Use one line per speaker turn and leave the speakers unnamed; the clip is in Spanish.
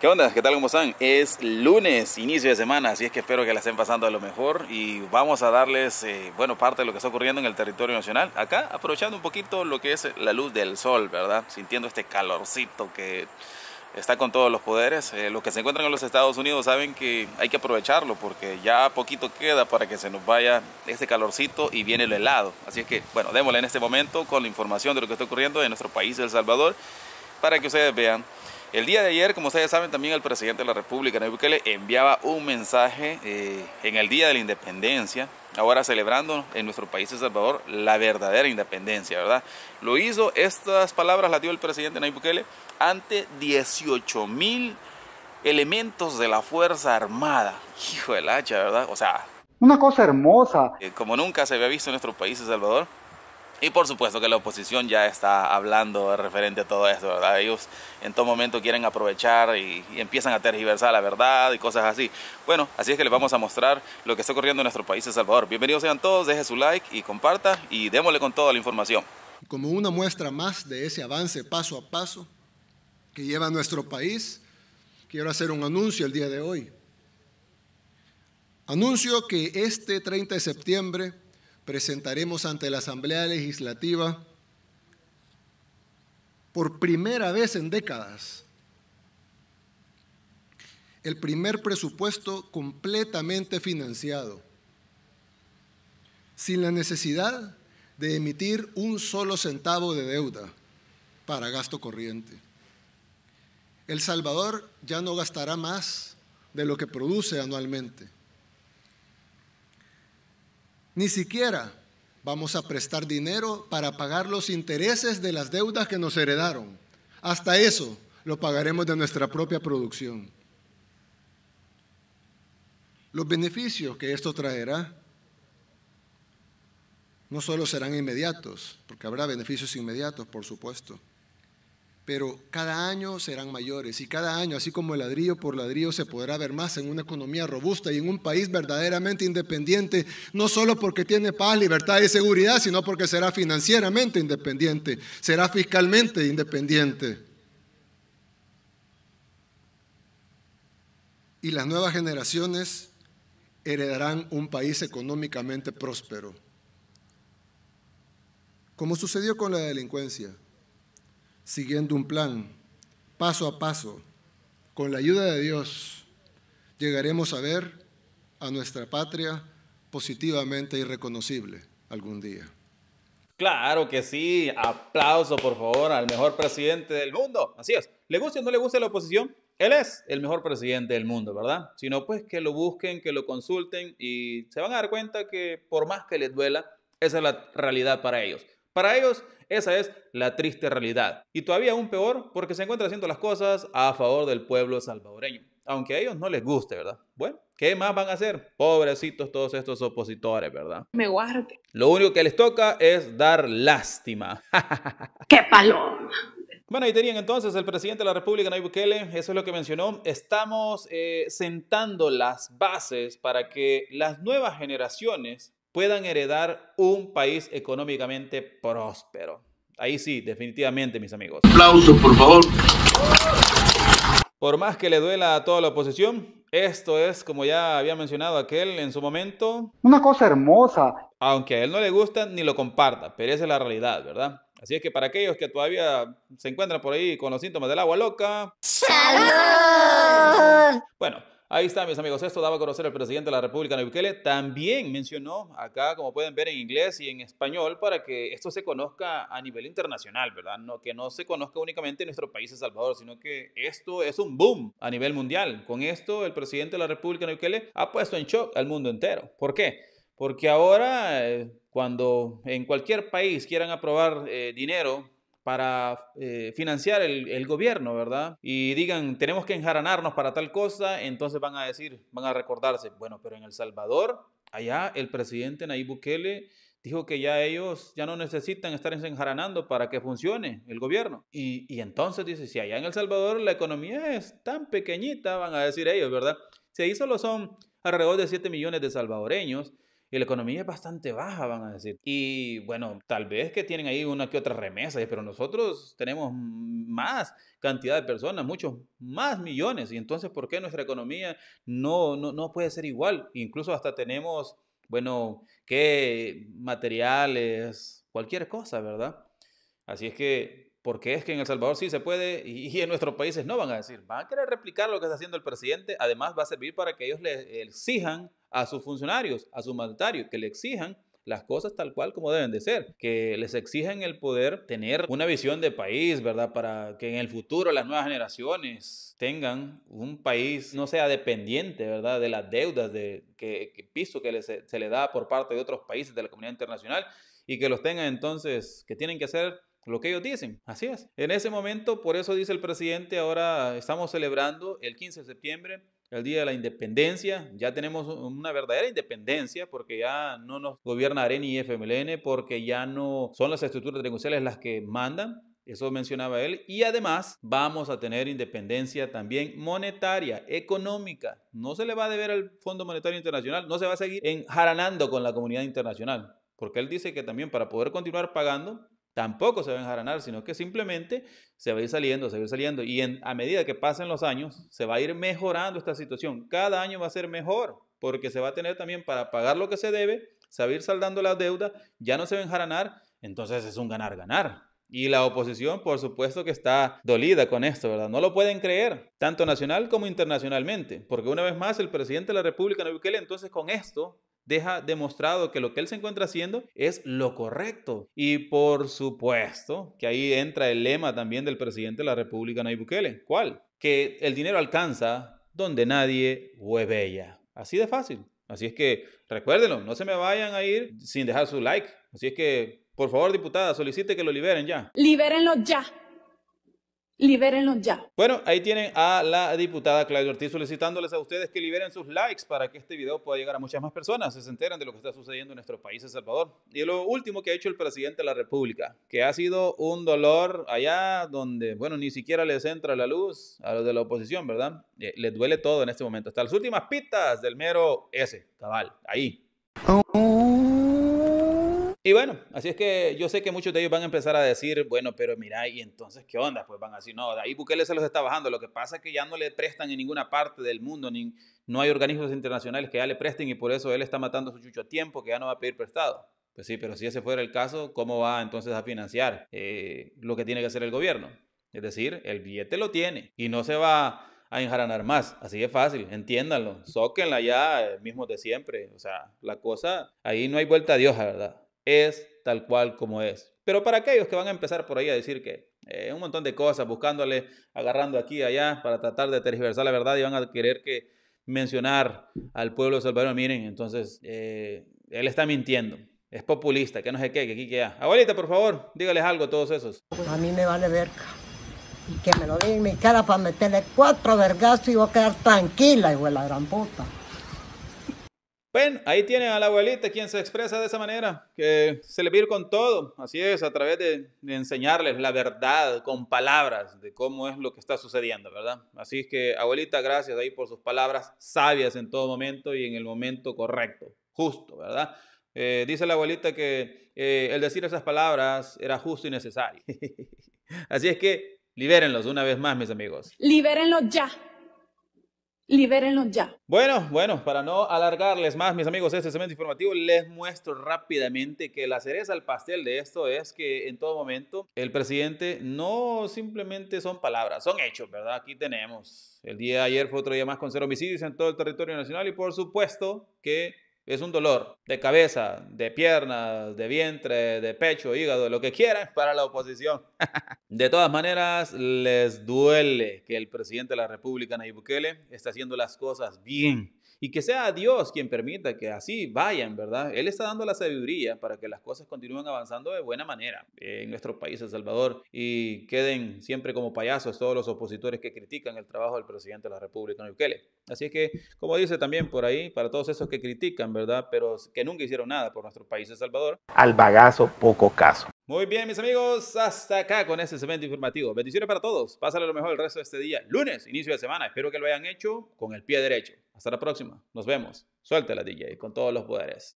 ¿Qué onda? ¿Qué tal? ¿Cómo están? Es lunes, inicio de semana, así es que espero que la estén pasando a lo mejor y vamos a darles, eh, bueno, parte de lo que está ocurriendo en el territorio nacional. Acá, aprovechando un poquito lo que es la luz del sol, ¿verdad? Sintiendo este calorcito que está con todos los poderes. Eh, los que se encuentran en los Estados Unidos saben que hay que aprovecharlo porque ya poquito queda para que se nos vaya este calorcito y viene el helado. Así es que, bueno, démosle en este momento con la información de lo que está ocurriendo en nuestro país, El Salvador, para que ustedes vean. El día de ayer, como ustedes saben, también el presidente de la República, Nayib Bukele, enviaba un mensaje eh, en el Día de la Independencia, ahora celebrando en nuestro país, El Salvador, la verdadera independencia, ¿verdad? Lo hizo, estas palabras las dio el presidente Nayib Bukele ante 18 mil elementos de la Fuerza Armada. Hijo del hacha, ¿verdad? O sea... Una
cosa hermosa.
Eh, como nunca se había visto en nuestro país, El Salvador. Y por supuesto que la oposición ya está hablando referente a todo esto, ¿verdad? Ellos en todo momento quieren aprovechar y, empiezan a tergiversar la verdad y cosas así. Bueno, así es que les vamos a mostrar lo que está ocurriendo en nuestro país, El Salvador. Bienvenidos sean todos, deje su like y comparta y démosle con toda la información.
Como una muestra más de ese avance paso a paso que lleva nuestro país, quiero hacer un anuncio el día de hoy. Anuncio que este 30 de septiembre presentaremos ante la Asamblea Legislativa por primera vez en décadas el primer presupuesto completamente financiado, sin la necesidad de emitir un solo centavo de deuda para gasto corriente. El Salvador ya no gastará más de lo que produce anualmente. Ni siquiera vamos a prestar dinero para pagar los intereses de las deudas que nos heredaron. Hasta eso lo pagaremos de nuestra propia producción. Los beneficios que esto traerá no solo serán inmediatos, porque habrá beneficios inmediatos, por supuesto, pero cada año serán mayores y cada año, así como el ladrillo por ladrillo, se podrá ver más en una economía robusta y en un país verdaderamente independiente, no solo porque tiene paz, libertad y seguridad, sino porque será financieramente independiente, será fiscalmente independiente. Y las nuevas generaciones heredarán un país económicamente próspero, como sucedió con la delincuencia siguiendo un plan, paso a paso, con la ayuda de Dios, llegaremos a ver a nuestra patria positivamente irreconocible algún día.
Claro que sí, aplauso por favor al mejor presidente del mundo. Así es, le guste o no le guste la oposición, él es el mejor presidente del mundo, ¿verdad? Si no, pues que lo busquen, que lo consulten y se van a dar cuenta que por más que les duela, esa es la realidad para ellos. Para ellos, esa es la triste realidad. Y todavía aún peor porque se encuentra haciendo las cosas a favor del pueblo salvadoreño. Aunque a ellos no les guste, ¿verdad? Bueno, ¿qué más van a hacer? Pobrecitos todos estos opositores, ¿verdad? Me guarde. Lo único que les toca es dar lástima. ¡Qué paloma! Bueno, ahí tenían entonces el presidente de la República, Nayib Bukele, eso es lo que mencionó. Estamos eh, sentando las bases para que las nuevas generaciones puedan heredar un país económicamente próspero. Ahí sí, definitivamente, mis amigos. Aplauso, por favor. Por más que le duela a toda la oposición, esto es, como ya había mencionado aquel en su momento,
una cosa hermosa.
Aunque a él no le gusta ni lo comparta, pero esa es la realidad, ¿verdad? Así es que para aquellos que todavía se encuentran por ahí con los síntomas del agua loca. ¡Salud! Bueno, Ahí está, mis amigos. Esto daba a conocer el presidente de la República, Bukele. También mencionó acá, como pueden ver en inglés y en español, para que esto se conozca a nivel internacional, ¿verdad? No, que no se conozca únicamente en nuestro país, El Salvador, sino que esto es un boom a nivel mundial. Con esto, el presidente de la República, Bukele, ha puesto en shock al mundo entero. ¿Por qué? Porque ahora, eh, cuando en cualquier país quieran aprobar eh, dinero para eh, financiar el, gobierno, ¿verdad? Y digan, tenemos que enjaranarnos para tal cosa, entonces van a decir, van a recordarse, bueno, pero en El Salvador, allá el presidente Nayib Bukele dijo que ya ellos ya no necesitan estar enjaranando para que funcione el gobierno. Y, y entonces dice, si allá en El Salvador la economía es tan pequeñita, van a decir ellos, ¿verdad? Si ahí solo son alrededor de 7 millones de salvadoreños, y la economía es bastante baja, van a decir. Y bueno, tal vez que tienen ahí una que otra remesa, pero nosotros tenemos más cantidad de personas, muchos más millones, y entonces ¿por qué nuestra economía no, no, puede ser igual? Incluso hasta tenemos, bueno, qué materiales, cualquier cosa, ¿verdad? Así es que, ¿por qué es que en El Salvador sí se puede y, en nuestros países no van a decir, van a querer replicar lo que está haciendo el presidente, además va a servir para que ellos le exijan a sus funcionarios, a sus mandatarios, que le exijan las cosas tal cual como deben de ser, que les exijan el poder tener una visión de país, ¿verdad? Para que en el futuro las nuevas generaciones tengan un país, no sea dependiente, ¿verdad? De las deudas, de que, piso que se le da por parte de otros países de la comunidad internacional y que los tengan entonces, que tienen que hacer lo que ellos dicen. Así es. En ese momento, por eso dice el presidente, ahora estamos celebrando el 15 de septiembre el día de la independencia, ya tenemos una verdadera independencia porque ya no nos gobierna AREN y FMLN, porque ya no son las estructuras negociales las que mandan. Eso mencionaba él. Y además vamos a tener independencia también monetaria, económica. No se le va a deber al Fondo Monetario Internacional, no se va a seguir enjaranando con la comunidad internacional. Porque él dice que también para poder continuar pagando, tampoco se va a enjaranar, sino que simplemente se va a ir saliendo, se va a ir saliendo. Y a medida que pasen los años, se va a ir mejorando esta situación. Cada año va a ser mejor, porque se va a tener también para pagar lo que se debe, se va a ir saldando la deuda, ya no se va a enjaranar, entonces es un ganar-ganar. Y la oposición, por supuesto que está dolida con esto, ¿verdad? No lo pueden creer, tanto nacional como internacionalmente, porque una vez más el presidente de la República, Nayib Bukele, entonces con esto deja demostrado que lo que él se encuentra haciendo es lo correcto. Y por supuesto que ahí entra el lema también del presidente de la República, Nayib Bukele. ¿Cuál? Que el dinero alcanza donde nadie hueve ya Así de fácil. Así es que recuérdenlo, no se me vayan a ir sin dejar su like. Así es que, por favor, diputada, solicite que lo liberen ya. Libérenlo ya. Libérenlos ya. Bueno, ahí tienen a la diputada Claudia Ortiz solicitándoles a ustedes que liberen sus likes para que este video pueda llegar a muchas más personas, se enteren de lo que está sucediendo en nuestro país, El Salvador. Y lo último que ha hecho el presidente de la República, que ha sido un dolor allá donde, bueno, ni siquiera les entra la luz a los de la oposición, ¿verdad? Eh, les duele todo en este momento, hasta las últimas pistas del mero ese, cabal, ahí. Y bueno, así es que yo sé que muchos de ellos van a empezar a decir, bueno, pero mira, ¿y entonces qué onda? Pues van así, no, de ahí Bukele se los está bajando. Lo que pasa es que ya no le prestan en ninguna parte del mundo, ni, no hay organismos internacionales que ya le presten y por eso él está matando su chucho a tiempo, que ya no va a pedir prestado. Pues sí, pero si ese fuera el caso, ¿cómo va entonces a financiar eh, lo que tiene que hacer el gobierno? Es decir, el billete lo tiene y no se va a enjaranar más. Así es fácil, entiéndanlo. Sóquenla ya, eh, mismo de siempre. O sea, la cosa, ahí no hay vuelta a Dios, la verdad es tal cual como es. Pero para aquellos que van a empezar por ahí a decir que eh, un montón de cosas, buscándole, agarrando aquí y allá para tratar de tergiversar la verdad y van a querer que mencionar al pueblo salvador, miren, entonces eh, él está mintiendo, es populista, que no sé qué, que aquí queda Abuelita, por favor, dígales algo a todos esos. a mí me vale verga. Y que me lo diga en mi cara para meterle cuatro vergazos y voy a quedar tranquila, igual la gran puta ahí tiene a la abuelita quien se expresa de esa manera, que se le pide con todo, así es, a través de, enseñarles la verdad con palabras de cómo es lo que está sucediendo, ¿verdad? Así es que, abuelita, gracias ahí por sus palabras sabias en todo momento y en el momento correcto, justo, ¿verdad? Eh, dice la abuelita que eh, el decir esas palabras era justo y necesario. así es que, libérenlos una vez más, mis amigos. Libérenlos ya. Libérenlos ya. Bueno, bueno, para no alargarles más, mis amigos, este segmento informativo, les muestro rápidamente que la cereza al pastel de esto es que en todo momento el presidente no simplemente son palabras, son hechos, ¿verdad? Aquí tenemos. El día de ayer fue otro día más con cero homicidios en todo el territorio nacional y por supuesto que es un dolor de cabeza, de piernas, de vientre, de pecho, hígado, lo que quieran para la oposición. de todas maneras, les duele que el presidente de la República, Nayib Bukele, está haciendo las cosas bien y que sea Dios quien permita que así vayan, ¿verdad? Él está dando la sabiduría para que las cosas continúen avanzando de buena manera en nuestro país, El Salvador, y queden siempre como payasos todos los opositores que critican el trabajo del presidente de la República, Nayib Bukele. Así es que, como dice también por ahí, para todos esos que critican, ¿verdad? Pero que nunca hicieron nada por nuestro país, El Salvador. Al bagazo, poco caso. Muy bien, mis amigos, hasta acá con este segmento informativo. Bendiciones para todos. Pásale lo mejor el resto de este día. Lunes, inicio de semana. Espero que lo hayan hecho con el pie derecho. Hasta la próxima. Nos vemos. la DJ, con todos los poderes.